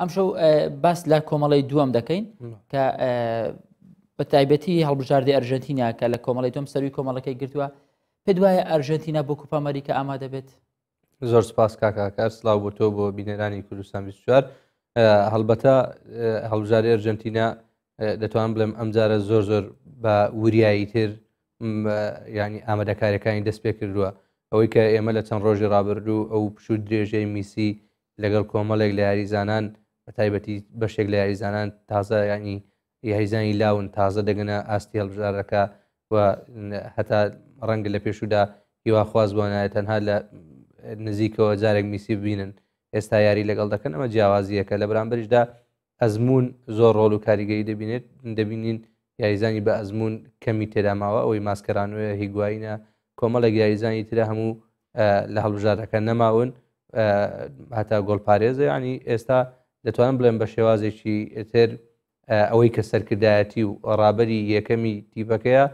ئەمشەو باس لە کۆمەڵی دووەم دەکەین کە بە تایبەتی هەڵبژاردی ئەرژەنتینیا کە لە کۆمەڵی دوم سەروی کۆمەڵەکەی گرتووە پێ دوایە ئەرژەنتینە بۆ کوپ ئەمریکا ئامادە بێت زۆر سپاس کاکاکار سلااو بۆ تۆ بۆ بینەرانی کوردستان 24 هەڵبەتە هەڵبژاری ئەرژەنتینە دەتوان بڵێم ئەمجارە زۆر زۆر بە وریایی تر ینی ئامادەکارەکانی دەست پێ کردووە ئەوەی کە ئێمە لە چەند ڕۆژی ڕابردوو ئەو پشوو درێژەی میسی لەگەڵ کۆمەڵێک لە یاریزانان بە تایبەتی بەشێک لە یاریزانان تازە ینی یاریزانی لاون تازە دەگەنە ئاستی هەڵبژارەکە و هەتا ڕەنگە لە پێشودا هیواخواز بۆنایە تەنها لە نزیکەوە جارێک میسی ببینن ئێستا یاری لەگەڵ دەکەن ئەمە جیاوازیەکە لە بەرامبەرشدا ئەزمون زۆر ڕۆڵ و کاریگەری دەبینێت دەبینین یاریزانی بە ئەزمون کەمی تێداماوە ئەوی ماسکەرانوە هیگوایینە کۆمەڵێک یاریزانی ترە هەموو لە هەڵبژارەکە نەماون هەتا گۆڵپارێزە ینی ئێستا دەتوانم بڵێم بە شێوازێکی ئتر ئەوەی کە سەرکردایەتی و ڕابری یەکەمی تیپەکەیە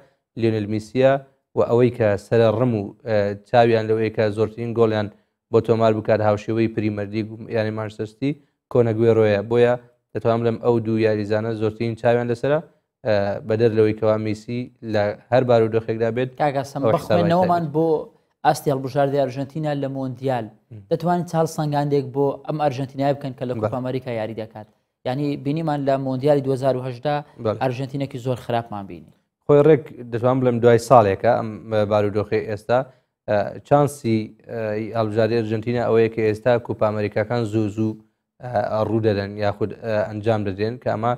لێنلمیسیە و ئەوەی کە سرە ڕم و چاویان لەوەیکە زۆرترین گۆڵیان بۆ تۆمار بکات هاوشێوەی پریمەردی یانی ماشتەستی کۆنەگوێڕۆیە بۆیە دەتوانم لەم ئەو دوو یاریزانە زۆرترین چاویان لەسرە بەدەر لەوەی کەوا میسی لە هەر بار و دۆخێکدا بێت کاگەسەمەخێنەوەمان بۆ ئاستی هەڵبژاردی ئەرژەنتینا لە مۆندیال دەتوانین چال سنگاندێک بۆ ئەم ئەرژەنتینای بکەن کە لە کوپ ئەمریکا یاری دەکات ینی بینیمان لە مۆندیالی 2010 ئەرژەنتینەکی زۆر خراپمان بینی خۆی ڕێک دەتوان بڵم دوای ساڵێکە ئەم بارودۆخی ئێستا چانسی ئەڵژاری ئەرژەنتینە ئەوەیە کە ئێستا کوپ ئەمریکاکان زوو زوو ڕوو دەدەن یاخود ئەنجام دەدێن کە ئەمە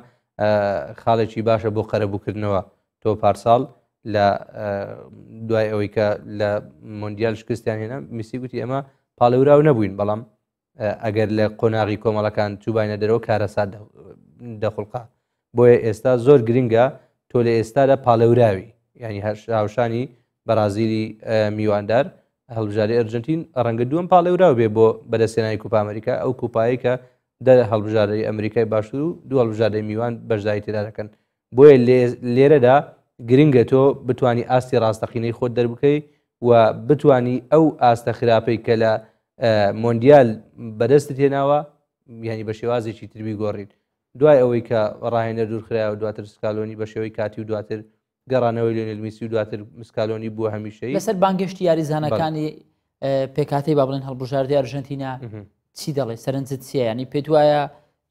خاڵێکی باشە بۆ قەرەبووکردنەوە تۆ پارساڵ لە دوای ئەوەی کە لە مۆندیال شکستیان هێنا میسی گوتی ئەمە پاڵەوراو نەبووین بەڵام ئەگەر لە قۆناغی کۆمەڵەکان چوباینە دەرەوە کارەسا دەخڵقا بۆیە ئێستا زۆر گرنگە تۆ لە ئێستادا پاڵەوراوی ینی هاوشانی بەرازیلی میواندار هەڵبژاری ئەرژنتین ڕەنگە دووەم پاڵێوراو بێ بۆ بەدەستێنانی کوپا ئەمریکا ئەو کوپایی کە دە هەڵبژاری ئەمریکای باشوور و دو هەڵبژاری میوان بەشدایی تێدا دەکەن بۆیە لێرەدا گرنگە تۆ بتانی ئاستی ڕاستەقینەی خۆت دەربکەی و بتانی ئەو ئاستە خراپەی کە لە مۆندیال بەدەست تێناوە یعنی بە شێوازێکی تربی گۆڕین دوای ئەوەی کە ڕاهێنە دوورخرا و دواتر سکالۆنی بە شێوەی کاتی و دواتر گەڕانەوەی لێنلمیسی و دواتر مسکالۆنی بوو هەمیشەی لەسەر بانگشتی یاریزانەکانی پێکاتی با بڵێن هەڵبژاردی ئەرژەنتینا چی دەڵێ سەرنجت چیە ینی پێت وایە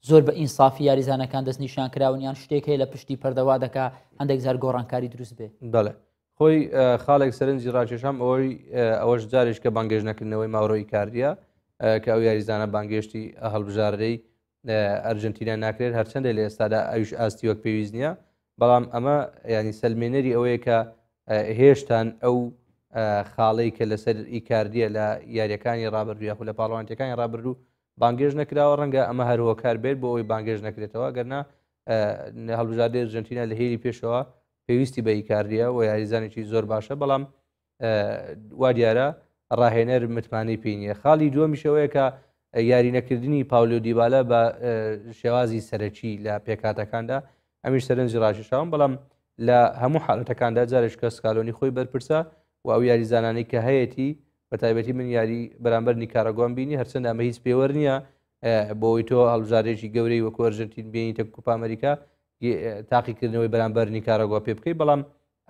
زۆر بە ئینسافی یاریزانەکان دەستنیشان کراونیان شتێک هەیە لە پشتی پەردەوا دەکا هەندێک زار گۆڕانکاری دروست بێ بڵێ خۆی خاڵێک سەرنجی ڕاکێشام ئەوەی ئەوەش جارێک کە بانگێژنەکردنەوەی ماوڕۆی کاردیا کە ئەو یاریزانە بانگێشتی هەڵبژارەی ئەرژنتینا ناکرێت هەرچەندێک لە ئێستادا ئەوش ئاستی وەک پێویست نییە بەڵام ئەمە ینی سلمێنەری ئەوەیە کە هێشتان ئەو خاڵەی کە لەسەر ئیکاردیە لە یاریەکانی ڕابردوو یاخو لە پاڵەوانتەکانی ڕابردوو بانگێژ نەکراوە ڕەنگە ئەمە هەروە کار بێت بۆ ئەوی بانگێژ نەکرێتەوە گەرنا هەڵبژادی ئەرژەنتینە لە هێری پێشەوە پێویستی بە ئیکاریە و یاریزانێکی زۆر باشە بەڵام وا دیارە ڕاهێنەر متمانی پێینە خاڵی دووەمیشەوەیە کە یاری نەکردنی پاولۆ دیبالە بە شێوازی سەرەکی لە پێکاتەکاندا ئەمیش سەرنجی ڕاششاوم بەڵام لە هەموو حالەتەکاندا جارش کە سکالۆنی خۆی بەرپرسە و ئەو یاریزانانی کە هەیەی بە تایبەتی من یاری بەرامبەر نیکارەگوان بینی هەرچەند ئەمە هیچ پێوە نیە بۆی تۆ هەڵبژارێکی گەورەی وەکو ئەرژەنتین بینی تەکوپ ئەمریکا تاقیکردنەوەی بەرامبەر نیکارەگووا پێ بکەی بەڵام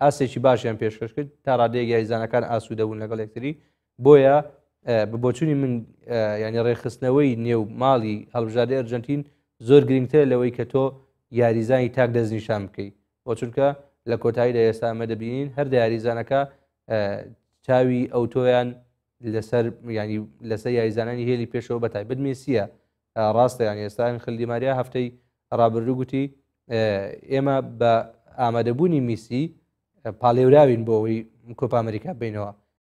ئاسێکی باشیان پێشکەش کرد تا ڕادەیەک یاریزانەکان ئاسوودەبوون لەگەڵ یەکتری بۆیە بۆچووی من ینی ڕێخستنەوەی نێو ماڵی هەڵبژاری ئەرژەنتین زۆر گرنگتر لەوەی کە تۆ یاریزانی تاک دەستنیشان بکەیت بۆ چونکە لە کۆتاییدا ئێستا ئەمە دەبینین هەر دە یاریزانەکە چاوی ئەو تۆیان لەسەر ینی لەسەر یاریزانانی هێلی پێشەوە بە تایبەت میسیە ڕاستەیان ئێستان خلیماریا هەفتەی ڕابردوو گوتی ئێمە بە ئامادەبوونی میسی پاڵێوراوین بۆ ئەوی کۆپ ئەمریکا بینەوە